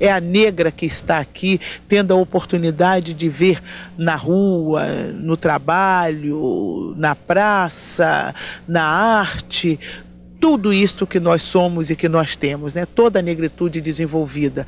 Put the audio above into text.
é a negra que está aqui, tendo a oportunidade de ver na rua, no trabalho, na praça, na arte, tudo isto que nós somos e que nós temos, né? toda a negritude desenvolvida.